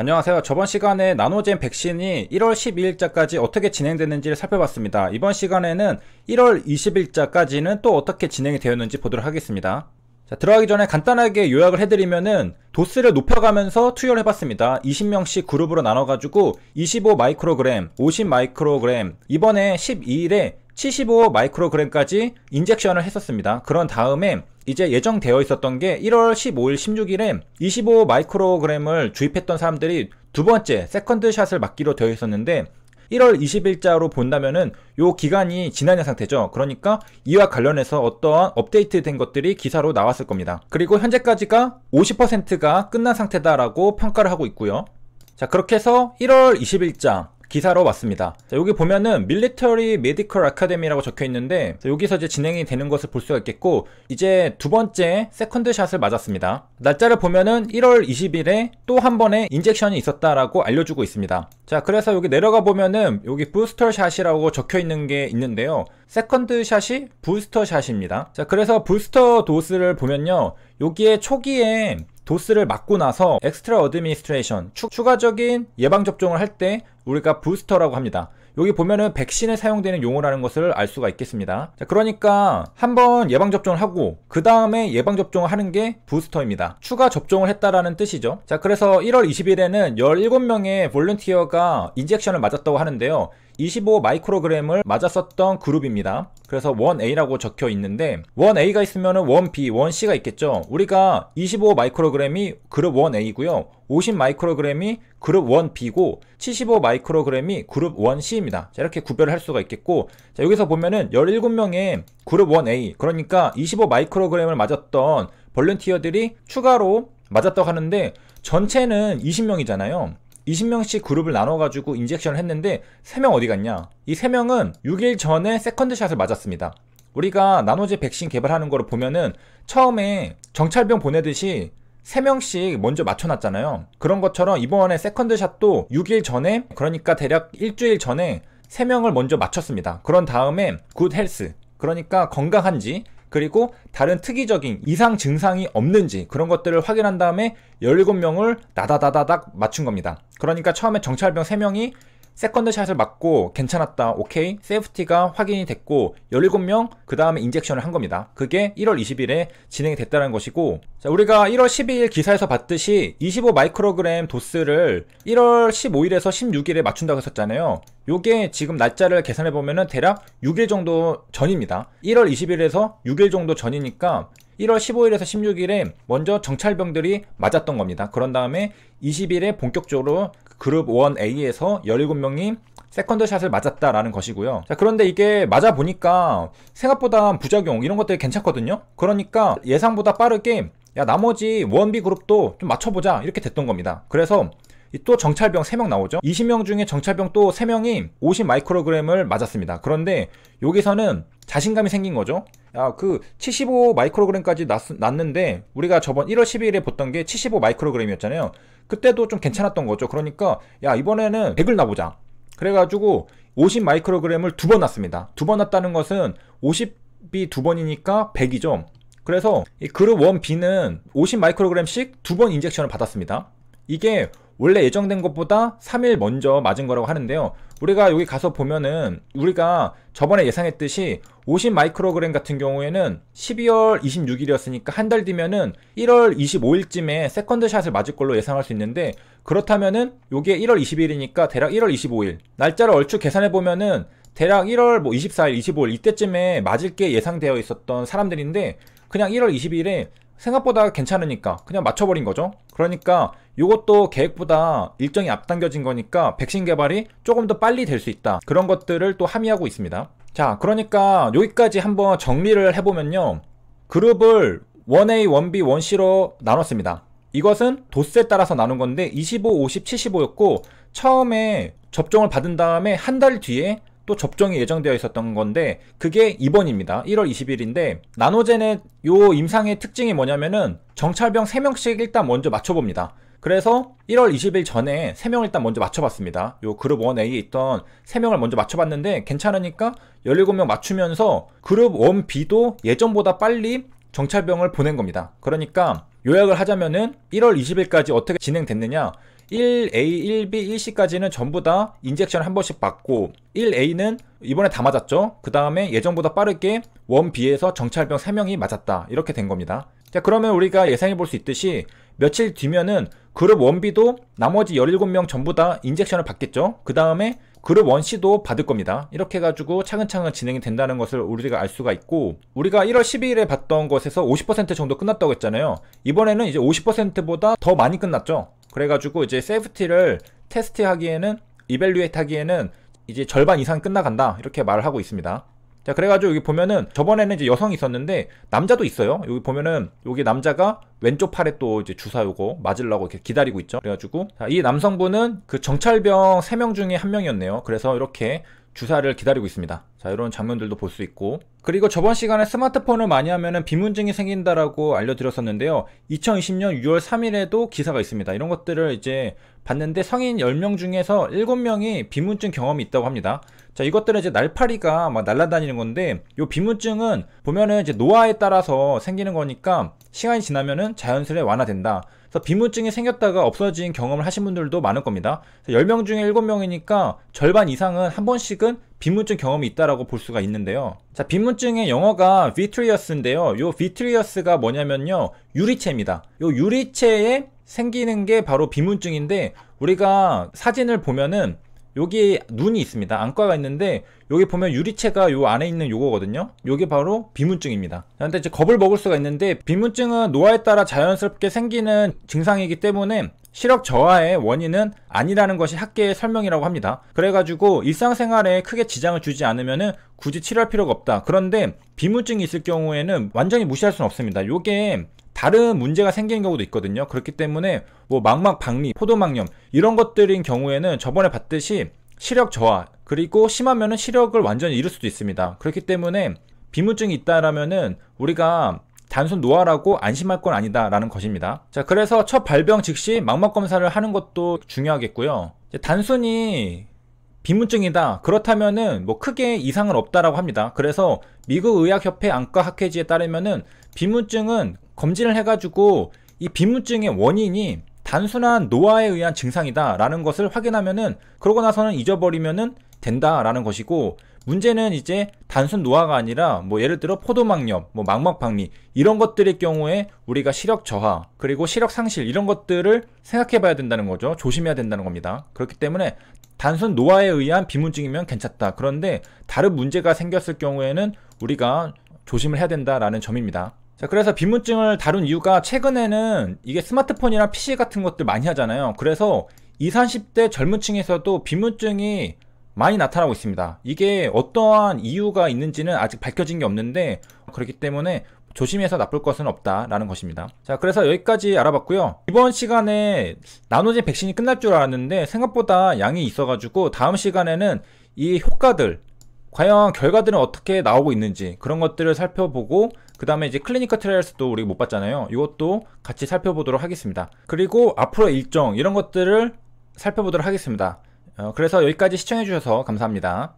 안녕하세요. 저번 시간에 나노젠 백신이 1월 12일자까지 어떻게 진행되는지를 살펴봤습니다. 이번 시간에는 1월 20일자까지는 또 어떻게 진행이 되었는지 보도록 하겠습니다. 자, 들어가기 전에 간단하게 요약을 해드리면은 도스를 높여가면서 투여를 해봤습니다. 20명씩 그룹으로 나눠가지고 25 마이크로그램, 50 마이크로그램, 이번에 12일에 75 마이크로그램까지 인젝션을 했었습니다. 그런 다음에 이제 예정되어 있었던 게 1월 15일, 16일에 25 마이크로그램을 주입했던 사람들이 두 번째 세컨드 샷을 맞기로 되어 있었는데 1월 20일자로 본다면은 요 기간이 지난 상태죠. 그러니까 이와 관련해서 어떠한 업데이트된 것들이 기사로 나왔을 겁니다. 그리고 현재까지가 50%가 끝난 상태다라고 평가를 하고 있고요. 자, 그렇게 해서 1월 20일자 기사로 왔습니다. 자, 여기 보면은 밀리터리 메디컬 아카데미라고 적혀 있는데 여기서 이제 진행이 되는 것을 볼 수가 있겠고 이제 두 번째 세컨드 샷을 맞았습니다. 날짜를 보면은 1월 20일에 또 한 번의 인젝션이 있었다라고 알려주고 있습니다. 자 그래서 여기 내려가 보면은 여기 부스터 샷이라고 적혀 있는 게 있는데요. 세컨드 샷이 부스터 샷입니다. 자 그래서 부스터 도스를 보면요. 여기에 초기에 도스를 맞고 나서 엑스트라 어드미니스트레이션 추가적인 예방접종을 할때 우리가 부스터라고 합니다. 여기 보면은 백신에 사용되는 용어라는 것을 알 수가 있겠습니다. 자, 그러니까 한번 예방접종을 하고 그 다음에 예방접종을 하는 게 부스터입니다. 추가 접종을 했다라는 뜻이죠. 자, 그래서 1월 20일에는 17명의 볼런티어가 인젝션을 맞았다고 하는데요. 25 마이크로그램을 맞았었던 그룹입니다. 그래서 1A라고 적혀 있는데 1A가 있으면 1B, 1C가 있겠죠. 우리가 25 마이크로그램이 그룹 1A고요. 이50 마이크로그램이 그룹 1B고 75 마이크로그램이 그룹 1C입니다. 자, 이렇게 구별을 할 수가 있겠고 자, 여기서 보면은 17명의 그룹 1A 그러니까 25 마이크로그램을 맞았던 벌룬티어들이 추가로 맞았다고 하는데 전체는 20명이잖아요. 20명씩 그룹을 나눠가지고 인젝션을 했는데 3명 어디 갔냐? 이 3명은 6일 전에 세컨드샷을 맞았습니다. 우리가 나노제 백신 개발하는 거를 보면은 처음에 정찰병 보내듯이 세명씩 먼저 맞춰놨잖아요. 그런 것처럼 이번에 세컨드샷도 6일 전에, 그러니까 대략 일주일 전에 세명을 먼저 맞췄습니다. 그런 다음에 굿 헬스, 그러니까 건강한지, 그리고 다른 특이적인 이상 증상이 없는지 그런 것들을 확인한 다음에 17명을 나다다다닥 맞춘 겁니다. 그러니까 처음에 정찰병 3명이 세컨드 샷을 맞고 괜찮았다 오케이 세이프티가 확인이 됐고 17명 그 다음에 인젝션을 한 겁니다 그게 1월 20일에 진행이 됐다는 것이고 자, 우리가 1월 12일 기사에서 봤듯이 25 마이크로그램 도스를 1월 15일에서 16일에 맞춘다고 했었잖아요 요게 지금 날짜를 계산해 보면은 대략 6일 정도 전입니다. 1월 20일에서 6일 정도 전이니까 1월 15일에서 16일에 먼저 정찰병들이 맞았던 겁니다. 그런 다음에 20일에 본격적으로 그룹 1A에서 17명이 세컨드 샷을 맞았다라는 것이고요. 자, 그런데 이게 맞아 보니까 생각보다 부작용 이런 것들이 괜찮거든요. 그러니까 예상보다 빠르게 야 나머지 1B 그룹도 좀 맞춰보자 이렇게 됐던 겁니다. 그래서 또 정찰병 3명 나오죠. 20명 중에 정찰병 또 3명이 50 마이크로그램을 맞았습니다. 그런데 여기서는 자신감이 생긴 거죠. 아, 그75 마이크로그램까지 났, 났는데 우리가 저번 1월 12일에 봤던 게 75 마이크로그램이었잖아요. 그때도 좀 괜찮았던 거죠. 그러니까 야 이번에는 100을 나보자. 그래가지고 50 마이크로그램을 두 번 났습니다. 두 번 났다는 것은 50이 두 번이니까 100이죠. 그래서 그룹 1B는 50 마이크로그램씩 두 번 인젝션을 받았습니다. 이게 원래 예정된 것보다 3일 먼저 맞은 거라고 하는데요. 우리가 여기 가서 보면은 우리가 저번에 예상했듯이 50 마이크로그램 같은 경우에는 12월 26일이었으니까 한 달 뒤면은 1월 25일쯤에 세컨드 샷을 맞을 걸로 예상할 수 있는데 그렇다면은 요게 1월 20일이니까 대략 1월 25일 날짜를 얼추 계산해 보면은 대략 1월 뭐 24일, 25일 이때쯤에 맞을 게 예상되어 있었던 사람들인데 그냥 1월 20일에 생각보다 괜찮으니까 그냥 맞춰버린 거죠. 그러니까 이것도 계획보다 일정이 앞당겨진 거니까 백신 개발이 조금 더 빨리 될 수 있다. 그런 것들을 또 함의하고 있습니다. 자, 그러니까 여기까지 한번 정리를 해보면요. 그룹을 1A, 1B, 1C로 나눴습니다. 이것은 도스에 따라서 나눈 건데 25, 50, 75였고 처음에 접종을 받은 다음에 한 달 뒤에 또 접종이 예정되어 있었던 건데 그게 이번입니다. 1월 20일인데 나노젠의 요 임상의 특징이 뭐냐면은 정찰병 3명씩 일단 먼저 맞춰봅니다. 그래서 1월 20일 전에 3명 일단 먼저 맞춰봤습니다. 요 그룹 1A에 있던 3명을 먼저 맞춰봤는데 괜찮으니까 17명 맞추면서 그룹 1B도 예전보다 빨리 정찰병을 보낸 겁니다. 그러니까 요약을 하자면은 1월 20일까지 어떻게 진행됐느냐 1A, 1B, 1C까지는 전부 다 인젝션 한 번씩 받고 1A는 이번에 다 맞았죠. 그 다음에 예전보다 빠르게 1B에서 정찰병 3명이 맞았다. 이렇게 된 겁니다. 자 그러면 우리가 예상해 볼 수 있듯이 며칠 뒤면은 그룹 원비도 나머지 17명 전부 다 인젝션을 받겠죠. 그 다음에 그룹 원씨도 받을 겁니다. 이렇게 해가지고 차근차근 진행이 된다는 것을 우리가 알 수가 있고 우리가 1월 12일에 봤던 것에서 50% 정도 끝났다고 했잖아요. 이번에는 이제 50%보다 더 많이 끝났죠. 그래가지고 이제 세이프티를 테스트하기에는 이벨류에타기에는 이제 절반 이상 끝나간다 이렇게 말을 하고 있습니다. 자 그래가지고 여기 보면은 저번에는 이제 여성이 있었는데 남자도 있어요 여기 보면은 여기 남자가 왼쪽 팔에 또 이제 주사 요거 맞으려고 이렇게 기다리고 있죠 그래가지고 자, 이 남성분은 그 정찰병 3명 중에 한 명이었네요 그래서 이렇게 주사를 기다리고 있습니다. 자, 이런 장면들도 볼 수 있고. 그리고 저번 시간에 스마트폰을 많이 하면은 비문증이 생긴다라고 알려드렸었는데요. 2020년 6월 3일에도 기사가 있습니다. 이런 것들을 이제 봤는데 성인 10명 중에서 7명이 비문증 경험이 있다고 합니다. 자, 이것들은 이제 날파리가 막 날아다니는 건데 요 비문증은 보면은 이제 노화에 따라서 생기는 거니까 시간이 지나면은 자연스레 완화된다. 그래서 비문증이 생겼다가 없어진 경험을 하신 분들도 많을 겁니다. 10명 중에 7명이니까 절반 이상은 한 번씩은 비문증 경험이 있다라고 볼 수가 있는데요. 자, 비문증의 영어가 vitreous인데요. 요 vitreous가 뭐냐면요. 유리체입니다. 요 유리체에 생기는 게 바로 비문증인데 우리가 사진을 보면은 여기 눈이 있습니다. 안과가 있는데 여기 보면 유리체가 요 안에 있는 요거거든요. 요게 바로 비문증입니다. 그런데 이제 겁을 먹을 수가 있는데 비문증은 노화에 따라 자연스럽게 생기는 증상이기 때문에 시력 저하의 원인은 아니라는 것이 학계의 설명이라고 합니다. 그래가지고 일상생활에 크게 지장을 주지 않으면 은 굳이 치료할 필요가 없다. 그런데 비문증이 있을 경우에는 완전히 무시할 수는 없습니다. 요게 다른 문제가 생기는 경우도 있거든요. 그렇기 때문에 뭐 망막 박리, 포도망염 이런 것들인 경우에는 저번에 봤듯이 시력 저하 그리고 심하면은 시력을 완전히 잃을 수도 있습니다. 그렇기 때문에 비문증이 있다라면은 우리가 단순 노화라고 안심할 건 아니다라는 것입니다. 자, 그래서 첫 발병 즉시 망막 검사를 하는 것도 중요하겠고요. 단순히 비문증이다. 그렇다면은 뭐 크게 이상은 없다라고 합니다. 그래서 미국 의학협회 안과학회지에 따르면은 비문증은 검진을 해가지고 이 비문증의 원인이 단순한 노화에 의한 증상이다라는 것을 확인하면은 그러고 나서는 잊어버리면은 된다라는 것이고 문제는 이제 단순 노화가 아니라 뭐 예를 들어 포도막염, 뭐 망막박리 이런 것들의 경우에 우리가 시력 저하 그리고 시력 상실 이런 것들을 생각해봐야 된다는 거죠. 조심해야 된다는 겁니다. 그렇기 때문에 단순 노화에 의한 비문증이면 괜찮다. 그런데 다른 문제가 생겼을 경우에는 우리가 조심을 해야 된다라는 점입니다. 자, 그래서 비문증을 다룬 이유가 최근에는 이게 스마트폰이나 PC 같은 것들 많이 하잖아요. 그래서 20, 30대 젊은 층에서도 비문증이 많이 나타나고 있습니다. 이게 어떠한 이유가 있는지는 아직 밝혀진 게 없는데 그렇기 때문에 조심해서 나쁠 것은 없다라는 것입니다. 자, 그래서 여기까지 알아봤고요. 이번 시간에 나노진 백신이 끝날 줄 알았는데 생각보다 양이 있어가지고 다음 시간에는 이 효과들, 과연 결과들은 어떻게 나오고 있는지 그런 것들을 살펴보고 그 다음에 이제 클리니컬 트라이얼스도 우리 못 봤잖아요. 이것도 같이 살펴보도록 하겠습니다. 그리고 앞으로 일정 이런 것들을 살펴보도록 하겠습니다. 어, 그래서 여기까지 시청해주셔서 감사합니다.